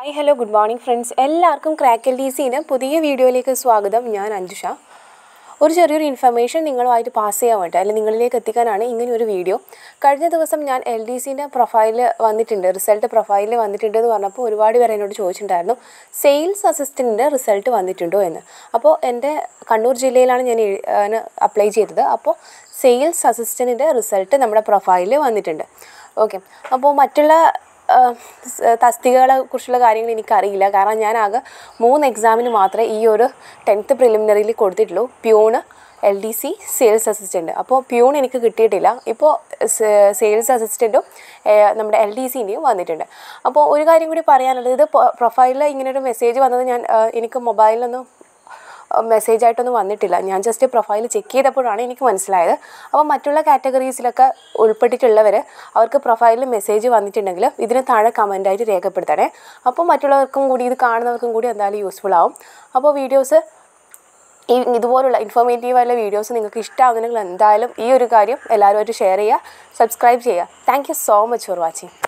hi hello good morning friends എല്ലാവർക്കും crack L D സിൻ്റെ പുതിയ വീഡിയോയിലേക്ക് സ്വാഗതം ഞാൻ അഞ്ജുഷ ഒരു ചെറിയൊരു ഇൻഫർമേഷൻ നിങ്ങളുമായിട്ട് പാസ് ചെയ്യാൻ വേണ്ടി അല്ലെങ്കിൽ നിങ്ങളിലേക്ക് എത്തിക്കാനാണ് ഇങ്ങനെ ഒരു വീഡിയോ കഴിഞ്ഞ ദിവസം ഞാൻ എൽ ഡി സിൻ്റെ പ്രൊഫൈൽ വന്നിട്ടുണ്ട് റിസൾട്ട് പ്രൊഫൈലിൽ വന്നിട്ടുണ്ട് എന്ന് പറഞ്ഞപ്പോൾ ഒരുപാട് പേർ എന്നോട് ചോദിച്ചിട്ടുണ്ടായിരുന്നു സെയിൽസ് അസിസ്റ്റൻറ്റിൻ്റെ റിസൾട്ട് വന്നിട്ടുണ്ടോ എന്ന് അപ്പോൾ എൻ്റെ കണ്ണൂർ ജില്ലയിലാണ് ഞാൻ അപ്ലൈ ചെയ്തത് അപ്പോൾ സെയിൽസ് അസിസ്റ്റൻറ്റിൻ്റെ റിസൾട്ട് നമ്മുടെ പ്രൊഫൈലിൽ വന്നിട്ടുണ്ട് ഓക്കെ അപ്പോൾ മറ്റുള്ള തസ്തികകളെ കുറിച്ചുള്ള കാര്യങ്ങൾ എനിക്കറിയില്ല കാരണം ഞാൻ ആകെ മൂന്ന് എക്സാമിന് മാത്രമേ ഈ ഒരു ടെൻത്ത് പ്രിലിമിനറിയിൽ കൊടുത്തിട്ടുള്ളൂ peon L D C sales assistant അപ്പോൾ പ്യൂൺ എനിക്ക് കിട്ടിയിട്ടില്ല ഇപ്പോൾ സെയിൽസ് അസിസ്റ്റൻറ്റും നമ്മുടെ എൽ ഡി സിൻ്റെയും വന്നിട്ടുണ്ട് അപ്പോൾ ഒരു കാര്യം കൂടി പറയാനുള്ളത് ഇത് പ്രൊഫൈലിൽ ഒരു മെസ്സേജ് വന്നത് ഞാൻ എനിക്ക് മൊബൈലിലൊന്നും മെസ്സേജ് ആയിട്ടൊന്നും വന്നിട്ടില്ല ഞാൻ ജസ്റ്റ് പ്രൊഫൈൽ ചെക്ക് ചെയ്തപ്പോഴാണ് എനിക്ക് മനസ്സിലായത് അപ്പോൾ മറ്റുള്ള കാറ്റഗറീസിലൊക്കെ ഉൾപ്പെട്ടിട്ടുള്ളവർ അവർക്ക് പ്രൊഫൈലിൽ മെസ്സേജ് വന്നിട്ടുണ്ടെങ്കിൽ ഇതിന് താഴെ കമൻറ്റായിട്ട് രേഖപ്പെടുത്തണേ അപ്പോൾ മറ്റുള്ളവർക്കും കൂടി ഇത് കാണുന്നവർക്കും കൂടി എന്തായാലും യൂസ്ഫുൾ ആവും അപ്പോൾ വീഡിയോസ് ഈ ഇതുപോലുള്ള ഇൻഫോർമേറ്റീവായ വീഡിയോസ് നിങ്ങൾക്ക് ഇഷ്ടമാകുന്നെങ്കിൽ എന്തായാലും ഈ ഒരു കാര്യം എല്ലാവരുമായിട്ട് ഷെയർ ചെയ്യുക സബ്സ്ക്രൈബ് ചെയ്യുക thank so much for watching